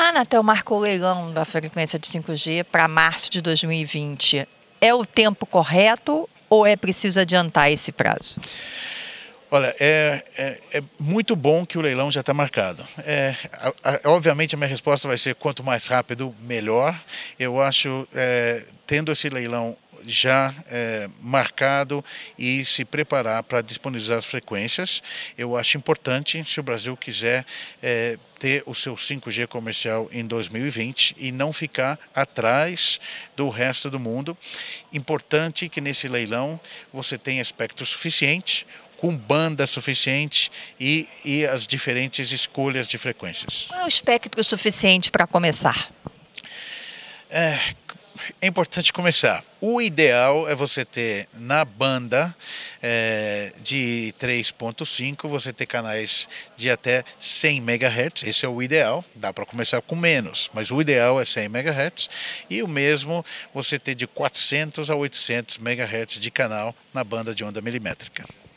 A ah, Anatel marcou o leilão da frequência de 5G para março de 2020. É o tempo correto ou é preciso adiantar esse prazo? Olha, é, é, é, muito bom que o leilão já está marcado. É, a, a, obviamente a minha resposta vai ser quanto mais rápido, melhor. Eu acho, é, tendo esse leilão já é, marcado e se preparar para disponibilizar as frequências. Eu acho importante, se o Brasil quiser é, ter o seu 5G comercial em 2020 e não ficar atrás do resto do mundo. Importante que nesse leilão você tenha espectro suficiente, com banda suficiente e, e as diferentes escolhas de frequências. Qual é o espectro suficiente para começar? É, é importante começar. O ideal é você ter na banda é, de 3.5, você ter canais de até 100 MHz. Esse é o ideal. Dá para começar com menos, mas o ideal é 100 MHz. E o mesmo você ter de 400 a 800 MHz de canal na banda de onda milimétrica.